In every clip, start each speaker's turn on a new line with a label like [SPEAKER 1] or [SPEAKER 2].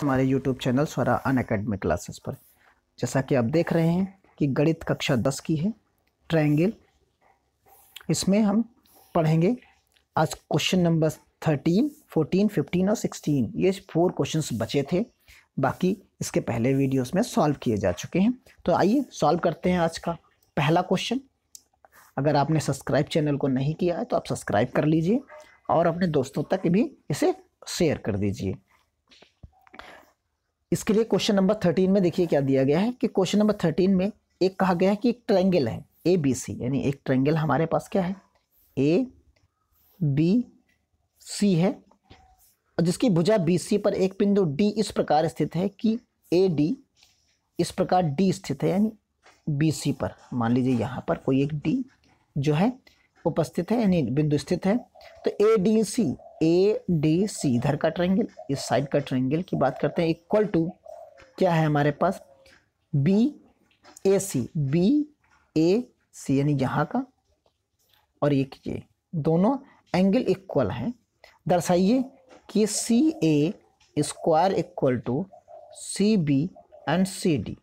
[SPEAKER 1] हमारे YouTube channel Swara अन academic classes पर जैसा कि आप देख रहे हैं कि गणित कक्षा दस की है ट्रायंगल इसमें हम पढ़ेंगे आज question number thirteen fourteen fifteen और सिक्सटीन ये फोर क्वेश्चंस बचे थे बाकी इसके पहले वीडियोस में सॉल्व किए जा चुके हैं तो आइए सॉल्व करते हैं आज का पहला क्वेश्चन अगर आपने सब्सक्राइब चैनल को नहीं किया है तो आप सब्सक्राइब कर लीजिए और अपने दोस्तों तक भी इसे शेयर कर दीजिए इसके लिए क्वेश्चन नंबर थर्टीन में देखिए क्या दिया गया है कि क्वेश्चन नंबर थर्टीन में एक कहा गया है कि एक ट्रैंगल है ए बी सी यानी एक ट्रैंगल हमारे पास क्या है ए बी सी है और जिसकी भुजा बी सी पर एक बिंदु डी इस प्रकार स्थित है कि ए डी इस प्रकार डी स्थित है यानी बी सी पर मान लीजिए यहाँ पर कोई एक डी जो है उपस्थित है यानी बिंदु स्थित है तो ए डी सी ए डी सी इधर का ट्रेंगल इस साइड का ट्रेंगल की बात करते हैं इक्वल टू क्या है हमारे पास B A C B A सी यानी यहाँ का और ये कीजिए दोनों एंगल इक्वल हैं दर्शाइए कि C A square equal to C B and C D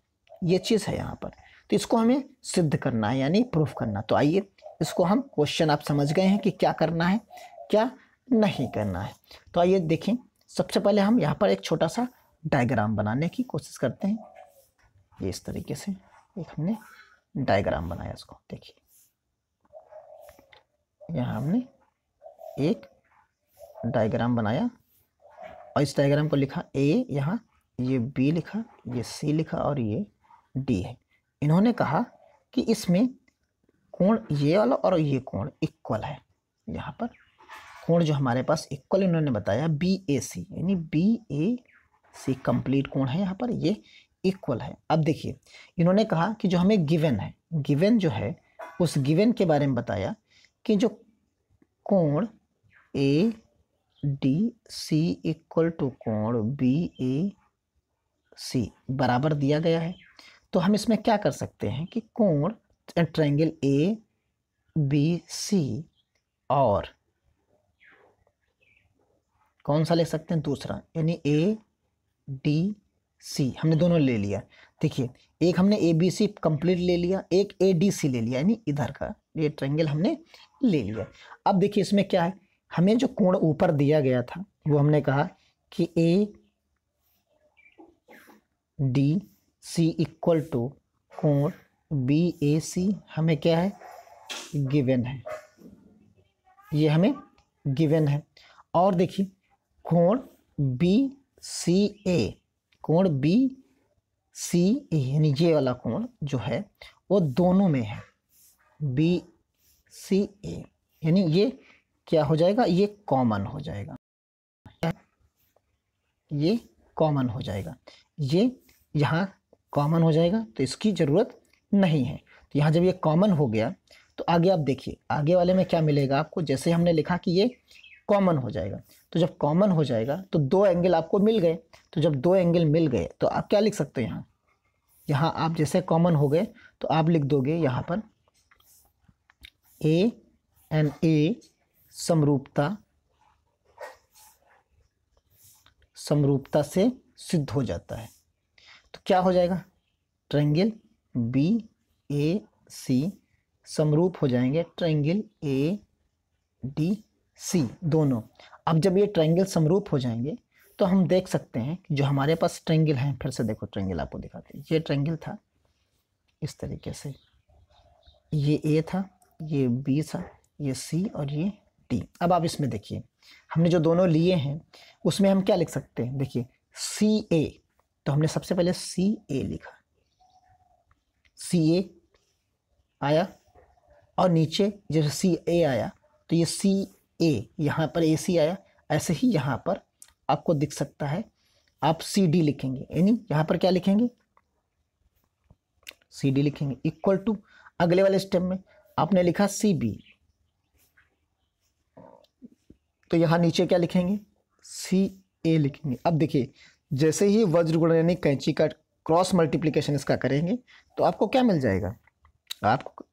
[SPEAKER 1] ये चीज़ है यहाँ पर तो इसको हमें सिद्ध करना है यानी प्रूफ करना तो आइए इसको हम क्वेश्चन आप समझ गए हैं कि क्या करना है क्या नहीं करना है तो आइए देखें सबसे पहले हम यहाँ पर एक छोटा सा डायग्राम बनाने की कोशिश करते हैं ये इस तरीके से एक हमने डायग्राम बनाया इसको देखिए यहाँ हमने एक डायग्राम बनाया और इस डायग्राम को लिखा ए यहाँ ये बी लिखा ये सी लिखा और ये डी है इन्होंने कहा कि इसमें कोण ये वाला और ये कोण इक्वल है यहाँ पर कोण जो हमारे पास इक्वल इन्होंने बताया बी ए सी यानी बी ए सी कंप्लीट कोण है यहाँ पर ये इक्वल है अब देखिए इन्होंने कहा कि जो हमें गिवन है गिवन जो है उस गिवन के बारे में बताया कि जो कोण A D C equal to कोण बी ए सी बराबर दिया गया है तो हम इसमें क्या कर सकते हैं कि कोण ट्रायंगल ए बी सी और कौन सा ले सकते हैं दूसरा यानी ए डी सी हमने दोनों ले लिया देखिए एक हमने ए बी सी कंप्लीट ले लिया एक ए डी सी ले लिया यानी इधर का ये ट्रेंगल हमने ले लिया अब देखिए इसमें क्या है हमें जो कोण ऊपर दिया गया था वो हमने कहा कि A D C equal to कोण बी ए सी हमें क्या है गिवन है ये हमें गिवन है और देखिए कोण बी सी ए कोण बी सी ए यानी ये वाला कोण जो है वो दोनों में है बी सी ए यानी ये क्या हो जाएगा ये कॉमन हो जाएगा ये कॉमन हो जाएगा ये यहाँ कॉमन हो जाएगा तो इसकी ज़रूरत नहीं है तो यहाँ जब ये कॉमन हो गया तो आगे आप देखिए आगे वाले में क्या मिलेगा आपको जैसे हमने लिखा कि ये कॉमन हो जाएगा तो जब कॉमन हो जाएगा तो दो एंगल आपको मिल गए तो जब दो एंगल मिल गए तो आप क्या लिख सकते हैं यहाँ यहाँ आप जैसे कॉमन हो गए तो आप लिख दोगे यहाँ पर ए एन ए समरूपता समरूपता से सिद्ध हो जाता है तो क्या हो जाएगा ट्रेंगल बी ए सी समरूप हो जाएंगे ट्रेंगल ए डी सी दोनों अब जब ये ट्रायंगल समरूप हो जाएंगे तो हम देख सकते हैं कि जो हमारे पास ट्रेंगल हैं फिर से देखो ट्रेंगल आपको दिखाते हैं ये ट्रेंगल था इस तरीके से ये ए था ये बी था ये सी और ये डी अब आप इसमें देखिए हमने जो दोनों लिए हैं उसमें हम क्या लिख सकते हैं देखिए सी ए तो हमने सबसे पहले सी ए लिखा सी ए आया और नीचे जब सी ए आया तो ये सी ए यहाँ पर ए सी आया ऐसे ही यहाँ पर आपको दिख सकता है आप सी डी लिखेंगे यानी यहाँ पर क्या लिखेंगे सी डी लिखेंगे इक्वल टू अगले वाले स्टेप में आपने लिखा सी बी तो यहाँ नीचे क्या लिखेंगे सी ए लिखेंगे अब देखिए जैसे ही वज्रगुण यानी कैंची का क्रॉस मल्टीप्लिकेशन इसका करेंगे तो आपको क्या मिल जाएगा आपको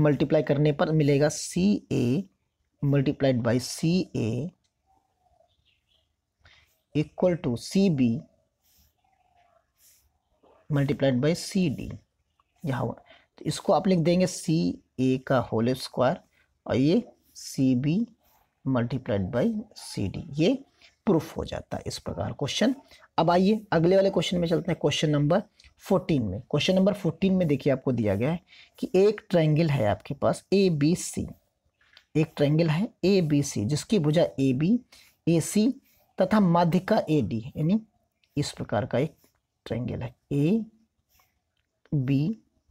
[SPEAKER 1] मल्टीप्लाई करने पर मिलेगा C A multiplied by CA equal to CB multiplied by C D यहाँ हुआ तो इसको आप लिख देंगे सी ए का होल स्क्वायर और ये C B multiplied by C D ये प्रूफ हो जाता है इस प्रकार क्वेश्चन अब आइए अगले वाले क्वेश्चन में चलते हैं क्वेश्चन नंबर फोर्टीन में क्वेश्चन नंबर फोर्टीन में देखिए आपको दिया गया है कि एक ट्रायंगल है आपके पास ए बी सी एक ट्रायंगल है ए बी सी जिसकी भुजा ए बी ए सी तथा माध्यिका ए डी यानी इस प्रकार का एक ट्रायंगल है ए बी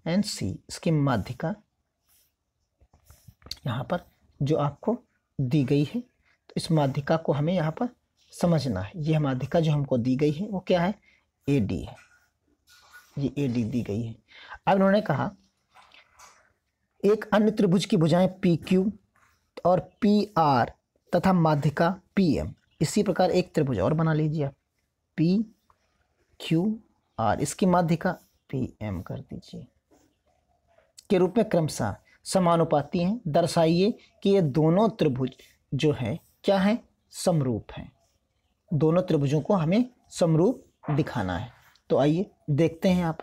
[SPEAKER 1] एंड सी इसकी माध्यिका यहाँ पर जो आपको दी गई है तो इस माध्यिका को हमें यहाँ पर समझना है यह माध्यिका जो हमको दी गई है वो क्या है ए डी है ये ए डी दी गई है अब उन्होंने कहा एक अन्य त्रिभुज की भुजाएं पी क्यू और पी आर तथा माध्यिका पी एम इसी प्रकार एक त्रिभुज और बना लीजिए आप पी क्यू आर इसकी माध्यिका पी एम कर दीजिए के रूप में क्रमशः समानुपाती हैं दर्शाइए कि ये दोनों त्रिभुज जो है क्या है समरूप हैं दोनों त्रिभुजों को हमें समरूप दिखाना है तो आइए देखते हैं आप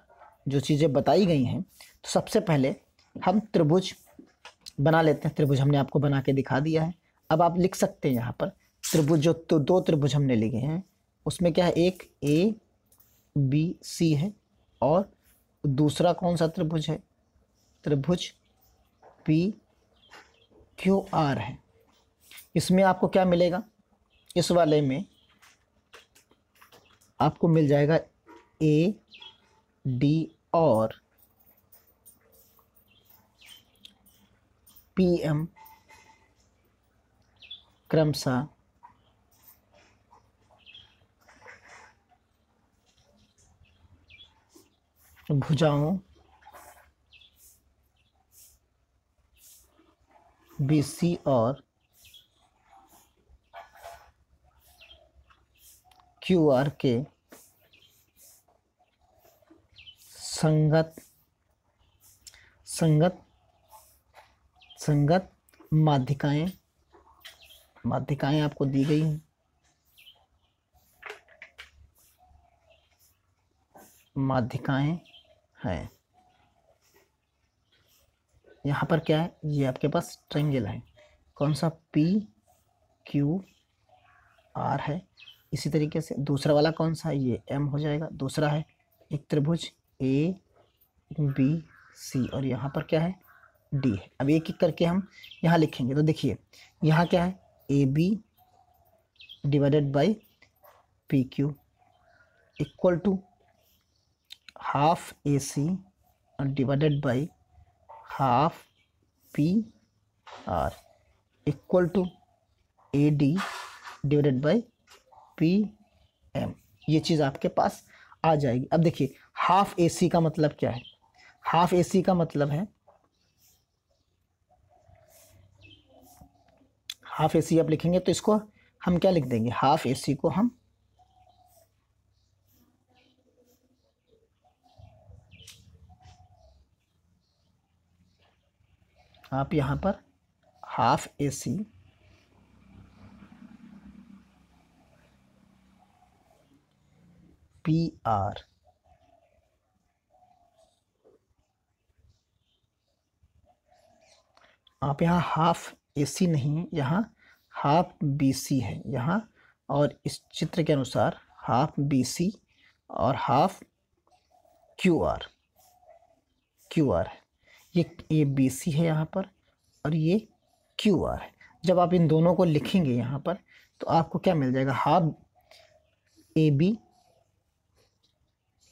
[SPEAKER 1] जो चीज़ें बताई गई हैं तो सबसे पहले हम त्रिभुज बना लेते हैं त्रिभुज हमने आपको बना के दिखा दिया है अब आप लिख सकते हैं यहाँ पर त्रिभुज जो तो दो त्रिभुज हमने लिखे हैं उसमें क्या है एक ए बी सी है और दूसरा कौन सा त्रिभुज है त्रिभुज पी क्यू आर है इसमें आपको क्या मिलेगा इस वाले में आपको मिल जाएगा ए डी और पी एम क्रमश भुजाओं बीसी और क्यूआर के संगत संगत संगत माध्यिकाएं माध्यिकाएं आपको दी गई हैं माध्यिकाएं हैं यहाँ पर क्या है ये आपके पास ट्रेंगल है कौन सा पी क्यू आर है इसी तरीके से दूसरा वाला कौन सा ये एम हो जाएगा दूसरा है एक त्रिभुज ए बी सी और यहाँ पर क्या है डी है अब एक एक करके हम यहाँ लिखेंगे तो देखिए यहाँ क्या है A B divided by P Q equal to half A C divided by half P R equal to A D divided by P M ये चीज़ आपके पास आ जाएगी अब देखिए हाफ ए सी का मतलब क्या है हाफ ए सी का मतलब है हाफ ए सी आप लिखेंगे तो इसको हम क्या लिख देंगे हाफ ए सी को हम आप यहाँ पर half A C P R आप यहाँ हाफ एसी नहीं यहाँ हाफ बीसी है यहाँ और इस चित्र के अनुसार हाफ बीसी और half Q R Q R है ये ए बी सी है यहाँ पर और ये क्यू आर है जब आप इन दोनों को लिखेंगे यहाँ पर तो आपको क्या मिल जाएगा half A B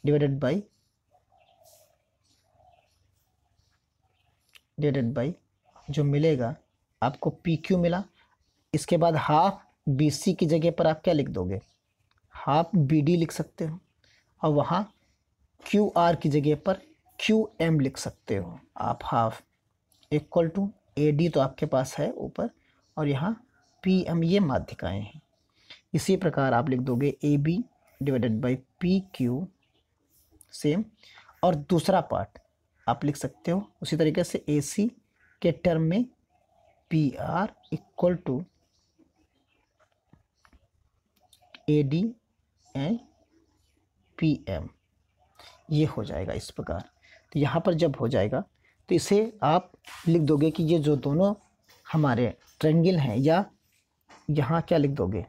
[SPEAKER 1] divided by divided by जो मिलेगा आपको पी क्यू मिला इसके बाद हाफ बी सी की जगह पर आप क्या लिख दोगे हाफ बी डी लिख सकते हो और वहाँ क्यू आर की जगह पर क्यू एम लिख सकते हो आप half equal to A D तो आपके पास है ऊपर और यहाँ पी एम ये माध्यिकाएँ हैं इसी प्रकार आप लिख दोगे A B divided by P Q same और दूसरा पार्ट आप लिख सकते हो उसी तरीके से ए सी के टर्म में P R equal to A D and P M ये हो जाएगा इस प्रकार तो यहाँ पर जब हो जाएगा तो इसे आप लिख दोगे कि ये जो दोनों हमारे ट्रेंगल हैं या यहाँ क्या लिख दोगे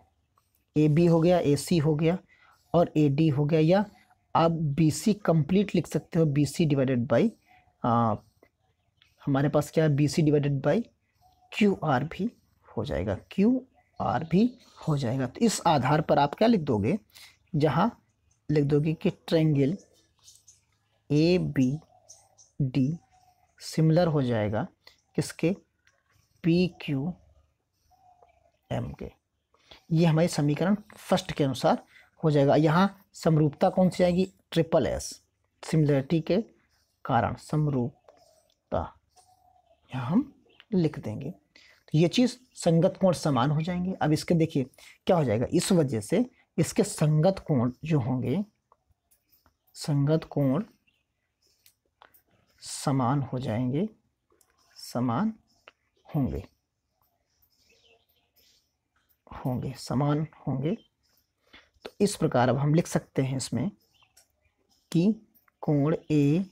[SPEAKER 1] ए बी हो गया ए सी हो गया और ए डी हो गया या आप बी सी कम्प्लीट लिख सकते हो बी सी डिवाइडेड बाई हमारे पास क्या है B C divided by Q R भी हो जाएगा क्यू आर भी हो जाएगा तो इस आधार पर आप क्या लिख दोगे जहाँ लिख दोगे कि triangle A B D similar हो जाएगा किसके पी क्यू एम के ये हमारे समीकरण फर्स्ट के अनुसार हो जाएगा यहाँ समरूपता कौन सी आएगी ट्रिपल एस सिमिलरिटी के कारण समरूपता यहाँ हम लिख देंगे तो ये चीज़ संगत कोण समान हो जाएंगे अब इसके देखिए क्या हो जाएगा इस वजह से इसके संगत कोण जो होंगे संगत कोण समान हो जाएंगे समान होंगे होंगे समान होंगे तो इस प्रकार अब हम लिख सकते हैं इसमें कि कोण A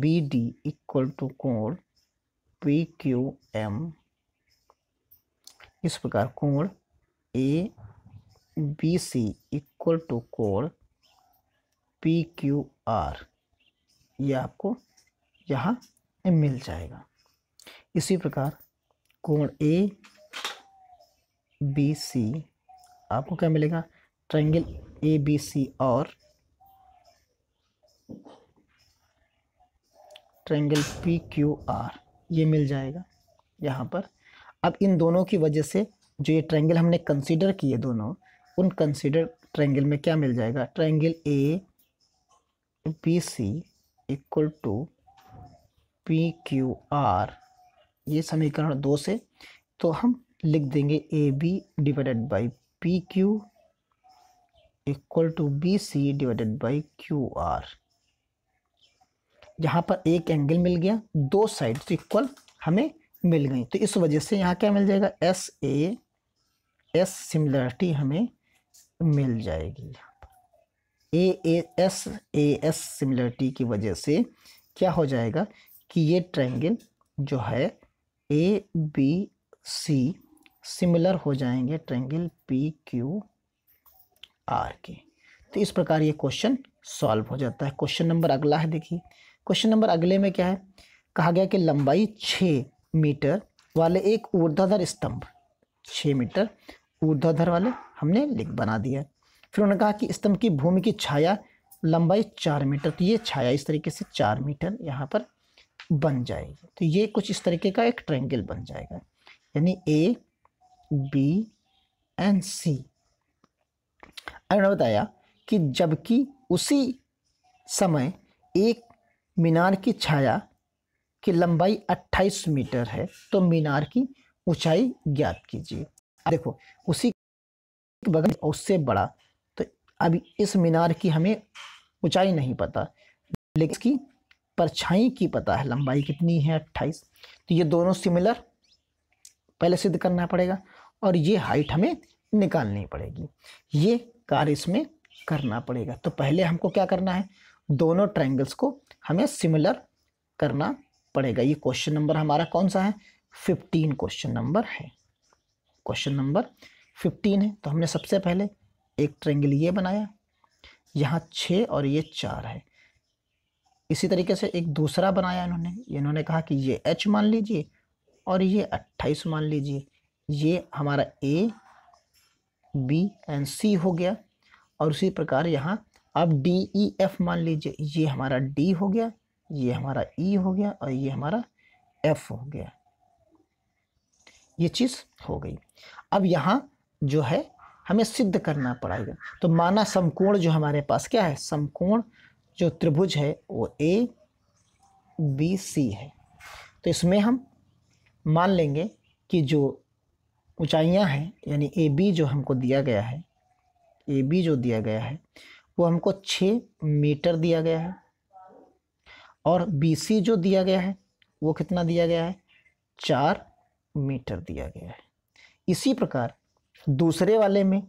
[SPEAKER 1] B D equal to कोण पी क्यू एम इस प्रकार कोण A B C equal to कोण पी क्यू आर ये आपको यहाँ मिल जाएगा इसी प्रकार कोण ए बी सी आपको क्या मिलेगा ट्रायंगल ए बी सी और ट्रायंगल पी क्यू आर ये मिल जाएगा यहाँ पर अब इन दोनों की वजह से जो ये ट्रेंगल हमने कंसिडर किए दोनों उन कंसिडर ट्रेंगल में क्या मिल जाएगा triangle A B C equal to P Q R ये समीकरण दो से तो हम लिख देंगे A B divided by P Q equal to B C divided by Q R यहाँ पर एक एंगल मिल गया दो साइड इक्वल हमें मिल गई तो इस वजह से यहाँ क्या मिल जाएगा एस ए एस सिमिलरिटी हमें मिल जाएगी यहाँ A A S A S similarity की वजह से क्या हो जाएगा कि ये ट्रायंगल जो है ए बी सी सिमिलर हो जाएंगे ट्रायंगल पी क्यू आर के तो इस प्रकार ये क्वेश्चन सॉल्व हो जाता है क्वेश्चन नंबर अगला है देखिए क्वेश्चन नंबर अगले में क्या है कहा गया कि लंबाई छः मीटर वाले एक ऊर्धाधर स्तंभ छः मीटर ऊर्धाधर वाले हमने लिख बना दिया फिर उन्होंने कहा कि स्तंभ की भूमि की छाया लंबाई चार मीटर तो ये छाया इस तरीके से चार मीटर यहाँ पर बन जाएगी तो ये कुछ इस तरीके का एक ट्रायंगल बन जाएगा यानी ए बी एंड सी उन्होंने बताया कि जबकि उसी समय एक मीनार की छाया की लंबाई 28 मीटर है तो मीनार की ऊंचाई ज्ञात कीजिए देखो उसी बगल उससे बड़ा तो अब इस मीनार की हमें ऊंचाई नहीं पता लेकिन इसकी परछाई की पता है लंबाई कितनी है अट्ठाईस तो ये दोनों सिमिलर पहले सिद्ध करना पड़ेगा और ये हाइट हमें निकालनी पड़ेगी ये कार्य इसमें करना पड़ेगा तो पहले हमको क्या करना है दोनों ट्रायंगल्स को हमें सिमिलर करना पड़ेगा ये क्वेश्चन नंबर हमारा कौन सा है फिफ्टीन क्वेश्चन नंबर है क्वेश्चन नंबर फिफ्टीन है तो हमने सबसे पहले एक ट्रेंगल ये बनाया यहाँ छः और ये चार है इसी तरीके से एक दूसरा बनाया इन्होंने इन्होंने कहा कि ये एच मान लीजिए और ये अट्ठाईस मान लीजिए ये हमारा ए बी एंड सी हो गया और उसी प्रकार यहाँ अब डी ई एफ मान लीजिए ये हमारा डी हो गया ये हमारा ई e हो गया और ये हमारा एफ हो गया ये चीज़ हो गई अब यहाँ जो है हमें सिद्ध करना पड़ेगा तो माना समकोण जो हमारे पास क्या है समकोण जो त्रिभुज है वो ए बी सी है तो इसमें हम मान लेंगे कि जो ऊंचाइयां हैं यानी ए बी जो हमको दिया गया है ए बी जो दिया गया है वो हमको छः मीटर दिया गया है और बी सी जो दिया गया है वो कितना दिया गया है चार मीटर दिया गया है इसी प्रकार दूसरे वाले में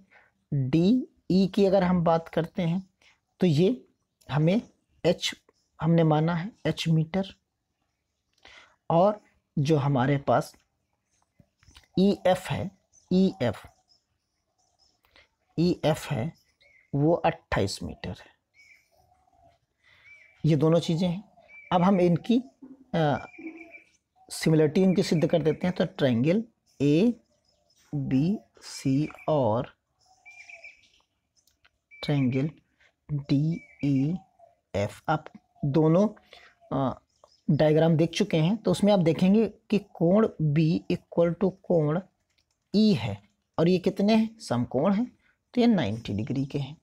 [SPEAKER 1] डी ई e की अगर हम बात करते हैं तो ये हमें एच हमने माना है एच मीटर और जो हमारे पास ई e एफ है ई एफ ई एफ है वो 28 मीटर है ये दोनों चीज़ें हैं अब हम इनकी सिमिलरिटी इनकी सिद्ध कर देते हैं तो ट्रायंगल ए बी सी और ट्रायंगल डी ई एफ आप दोनों डायग्राम देख चुके हैं तो उसमें आप देखेंगे कि कोण बी इक्वल टू कोण ई है और ये कितने हैं समकोण हैं तो ये नाइन्टी डिग्री के हैं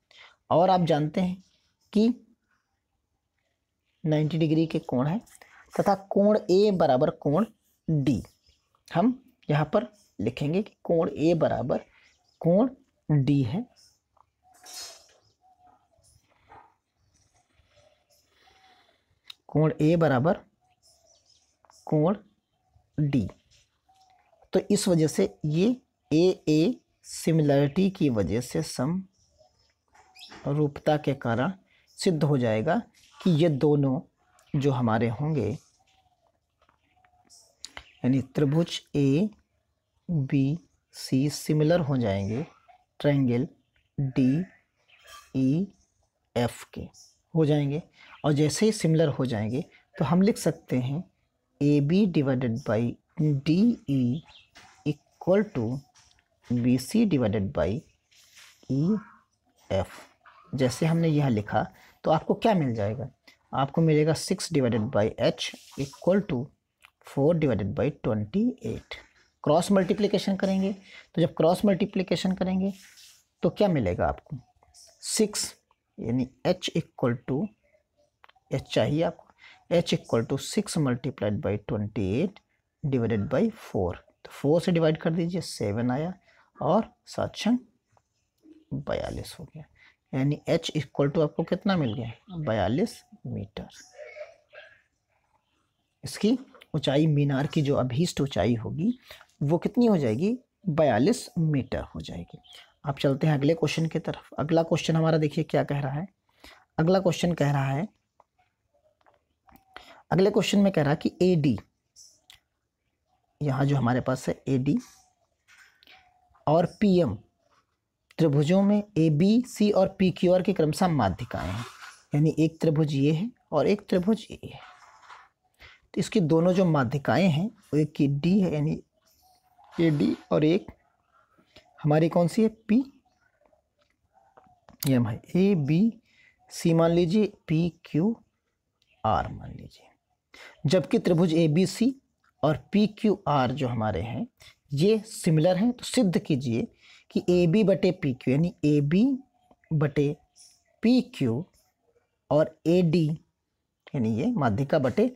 [SPEAKER 1] और आप जानते हैं कि 90 डिग्री के कोण है तथा कोण ए बराबर कोण डी हम यहाँ पर लिखेंगे कि कोण ए बराबर कोण डी है कोण ए बराबर कोण डी तो इस वजह से ये ए ए सिमिलरिटी की वजह से सम रूपता के कारण सिद्ध हो जाएगा कि ये दोनों जो हमारे होंगे यानी त्रिभुज ए बी सी सिमिलर हो जाएंगे ट्रायंगल डी ई एफ के हो जाएंगे और जैसे ही सिमिलर हो जाएंगे तो हम लिख सकते हैं A B divided by D E equal to B C divided by E F जैसे हमने यह लिखा तो आपको क्या मिल जाएगा आपको मिलेगा six divided by H equal to four divided by twenty eight cross multiplication करेंगे तो जब क्रॉस मल्टीप्लिकेशन करेंगे तो क्या मिलेगा आपको सिक्स यानी एच इक्वल टू एच चाहिए आपको H equal to six multiplied by twenty eight divided by four तो फोर से डिवाइड कर दीजिए सेवन आया और सात छंग बयालीस हो गया यानी एच इक्वल टू आपको कितना मिल गया बयालीस मीटर इसकी ऊंचाई मीनार की जो अभीष्ट ऊंचाई होगी वो कितनी हो जाएगी बयालीस मीटर हो जाएगी आप चलते हैं अगले क्वेश्चन की तरफ अगला क्वेश्चन हमारा देखिए क्या कह रहा है अगला क्वेश्चन कह रहा है अगले क्वेश्चन में कह रहा है कि ए डी यहाँ जो हमारे पास है ए डी और पी एम त्रिभुजों में ए बी सी और पी क्यू आर के क्रमशः माध्यिकाएं हैं यानी एक त्रिभुज ये है और एक त्रिभुज ये है तो इसकी दोनों जो माध्यिकाएं हैं एक की डी है यानी ए डी और एक हमारी कौन सी है पी एम है ए बी सी मान लीजिए पी क्यू आर मान लीजिए जबकि त्रिभुज ए बी सी और पी क्यू आर जो हमारे हैं ये सिमिलर हैं तो सिद्ध कीजिए कि ए बी बटे पी क्यू यानी ए बी बटे पी क्यू और ए डी यानी ये माध्यिका बटे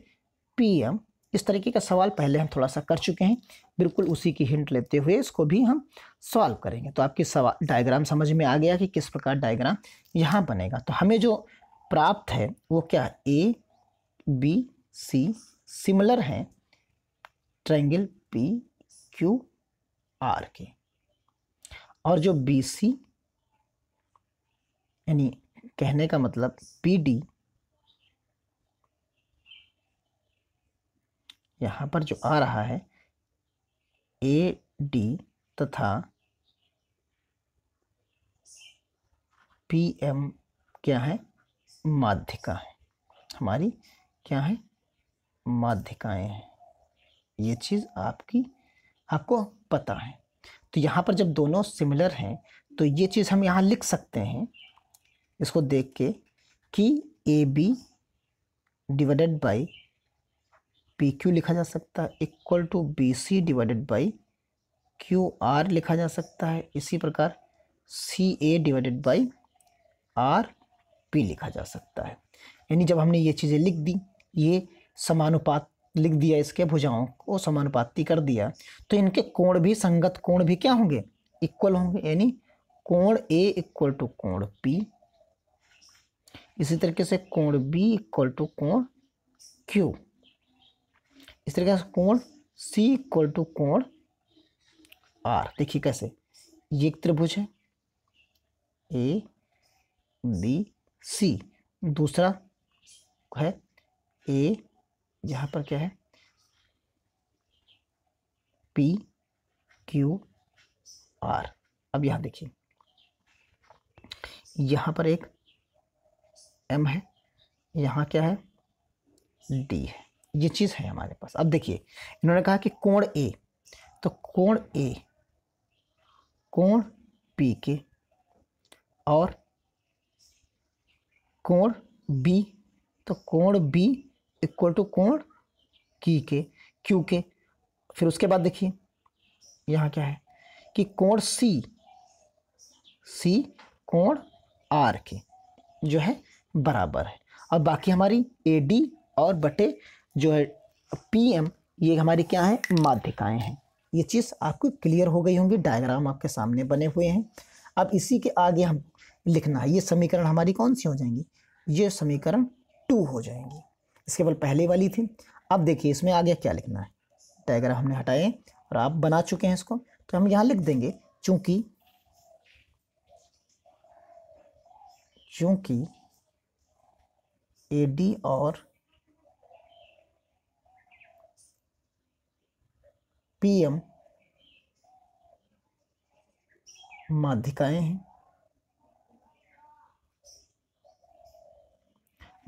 [SPEAKER 1] पी एम इस तरीके का सवाल पहले हम थोड़ा सा कर चुके हैं बिल्कुल उसी की हिंट लेते हुए इसको भी हम सॉल्व करेंगे तो आपकी सवाल डायग्राम समझ में आ गया कि किस प्रकार डायग्राम यहाँ बनेगा तो हमें जो प्राप्त है वो क्या ए बी सी सिमिलर हैं ट्रायंगल पी क्यू आर के और जो बी सी यानी कहने का मतलब पी डी यहाँ पर जो आ रहा है ए डी तथा पी एम क्या है माध्यिका है हमारी क्या है माध्यिकाएं हैं ये चीज़ आपकी आपको पता है तो यहाँ पर जब दोनों सिमिलर हैं तो ये चीज़ हम यहाँ लिख सकते हैं इसको देख के कि A B divided by P Q लिखा जा सकता है equal to B C divided by Q R लिखा जा सकता है इसी प्रकार C A divided by R P लिखा जा सकता है यानी जब हमने ये चीज़ें लिख दी ये समानुपात लिख दिया इसके भुजाओं को समानुपाती कर दिया तो इनके कोण भी संगत कोण भी क्या होंगे इक्वल होंगे यानी कोण ए इक्वल टू कोण पी इसी तरीके से कोण बी इक्वल टू कोण क्यू इस तरीके से कोण सी इक्वल टू कोण आर देखिए कैसे ये एक त्रिभुज है ए बी सी दूसरा है ए यहाँ पर क्या है पी क्यू आर अब यहाँ देखिए यहाँ पर एक एम है यहाँ क्या है डी है ये चीज़ है हमारे पास अब देखिए इन्होंने कहा कि कोण ए तो कोण ए कोण पी के और कोण बी तो कोण बी इक्वल टू कोण की के क्यू के फिर उसके बाद देखिए यहाँ क्या है कि कोण सी सी कोण आर के जो है बराबर है और बाकी हमारी ए डी और बटे जो है पी एम ये हमारी क्या है माध्यिकाएँ हैं ये चीज़ आपको क्लियर हो गई होंगी डायग्राम आपके सामने बने हुए हैं अब इसी के आगे हम लिखना है ये समीकरण हमारी कौन सी हो जाएंगी ये समीकरण टू हो जाएंगी इसके केवल पहले वाली थी अब देखिए इसमें आगे क्या लिखना है डायग्राम हमने हटाए और आप बना चुके हैं इसको तो हम यहाँ लिख देंगे चूंकि चूंकि ए डी और पीएम माध्यिकाएं हैं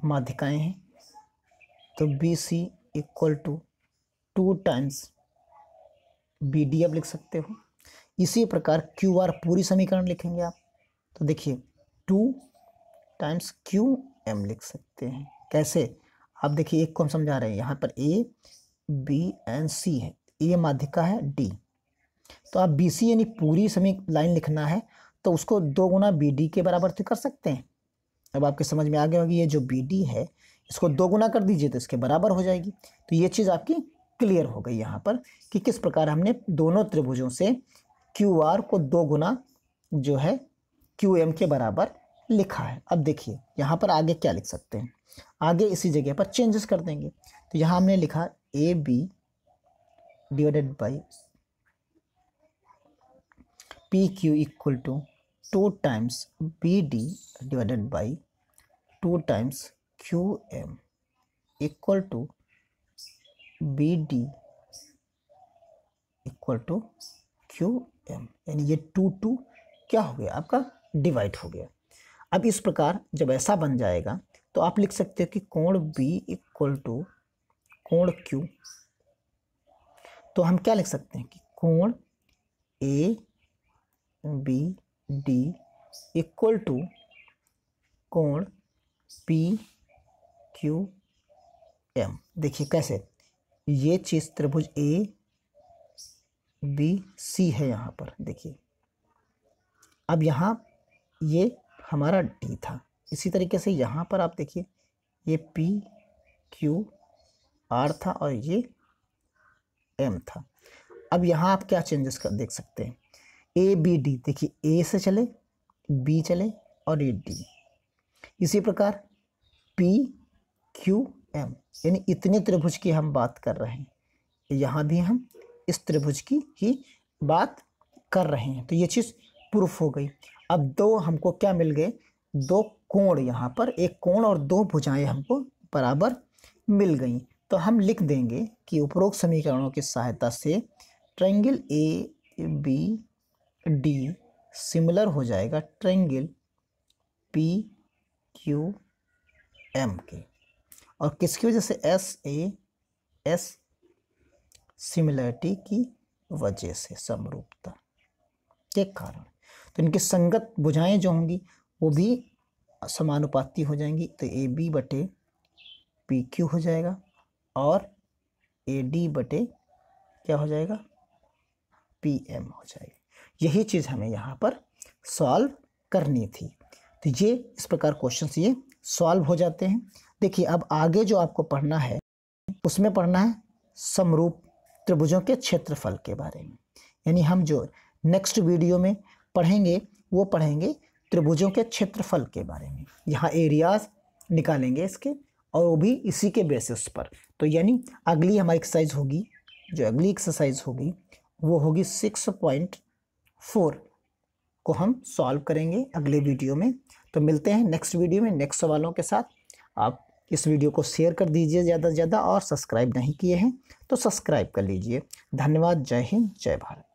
[SPEAKER 1] माध्यिकाएं हैं तो B C equal to two times B D आप लिख सकते हो इसी प्रकार क्यू आर पूरी समीकरण लिखेंगे आप तो देखिए टू टाइम्स क्यू एम लिख सकते हैं कैसे आप देखिए एक को हम समझा रहे हैं यहाँ पर ए बी एंड सी है ए माध्यिका है डी तो आप बी सी यानी पूरी समी लाइन लिखना है तो उसको दो गुना बी डी के बराबर तो कर सकते हैं अब आपके समझ में आ गया होगी ये जो बी डी है इसको दो गुना कर दीजिए तो इसके बराबर हो जाएगी तो ये चीज़ आपकी क्लियर हो गई यहाँ पर कि किस प्रकार हमने दोनों त्रिभुजों से क्यू आर को दो गुना जो है क्यू एम के बराबर लिखा है अब देखिए यहाँ पर आगे क्या लिख सकते हैं आगे इसी जगह पर चेंजेस कर देंगे तो यहाँ हमने लिखा A B divided by P Q equal to two times B D divided by two times Q M equal to B D equal to Q M यानी ये टू टू क्या हो गया आपका डिवाइड हो गया अब इस प्रकार जब ऐसा बन जाएगा तो आप लिख सकते हो कि कोण बी इक्वल टू कोण क्यू तो हम क्या लिख सकते हैं कि कोण A B D equal to कोण पी क्यू एम देखिए कैसे ये चीज़ त्रिभुज ए बी सी है यहाँ पर देखिए अब यहाँ ये हमारा डी था इसी तरीके से यहाँ पर आप देखिए ये पी क्यू आर था और ये एम था अब यहाँ आप क्या चेंजेस कर देख सकते हैं ए बी डी देखिए ए से चले बी चले और ये डी इसी प्रकार पी क्यू एम यानी इतने त्रिभुज की हम बात कर रहे हैं यहाँ भी हम इस त्रिभुज की ही बात कर रहे हैं तो ये चीज़ प्रूफ हो गई अब दो हमको क्या मिल गए दो कोण यहाँ पर एक कोण और दो भुजाएं हमको बराबर मिल गई तो हम लिख देंगे कि उपरोक्त समीकरणों की सहायता से triangle A B D similar हो जाएगा ट्रेंगल पी क्यू एम के और किसकी वजह से एस ए एस सिमिलरिटी की वजह से समरूपता के कारण तो इनकी संगत बुझाएं जो होंगी वो भी समानुपाती हो जाएंगी तो ए बी बटे पी क्यू हो जाएगा और ए डी बटे क्या हो जाएगा पी एम हो जाएगा यही चीज़ हमें यहाँ पर सॉल्व करनी थी तो ये इस प्रकार क्वेश्चन ये सॉल्व हो जाते हैं देखिए अब आगे जो आपको पढ़ना है उसमें पढ़ना है समरूप त्रिभुजों के क्षेत्रफल के बारे में यानी हम जो नेक्स्ट वीडियो में पढ़ेंगे वो पढ़ेंगे त्रिभुजों के क्षेत्रफल के बारे में यहाँ एरियाज निकालेंगे इसके और वो भी इसी के बेसिस पर तो यानी अगली हमारी एक्सरसाइज होगी जो अगली एक्सरसाइज होगी वो होगी सिक्स पॉइंट फोर को हम सॉल्व करेंगे अगले वीडियो में तो मिलते हैं नेक्स्ट वीडियो में नेक्स्ट सवालों के साथ आप इस वीडियो को शेयर कर दीजिए ज़्यादा से ज़्यादा और सब्सक्राइब नहीं किए हैं तो सब्सक्राइब कर लीजिए धन्यवाद जय हिंद जय भारत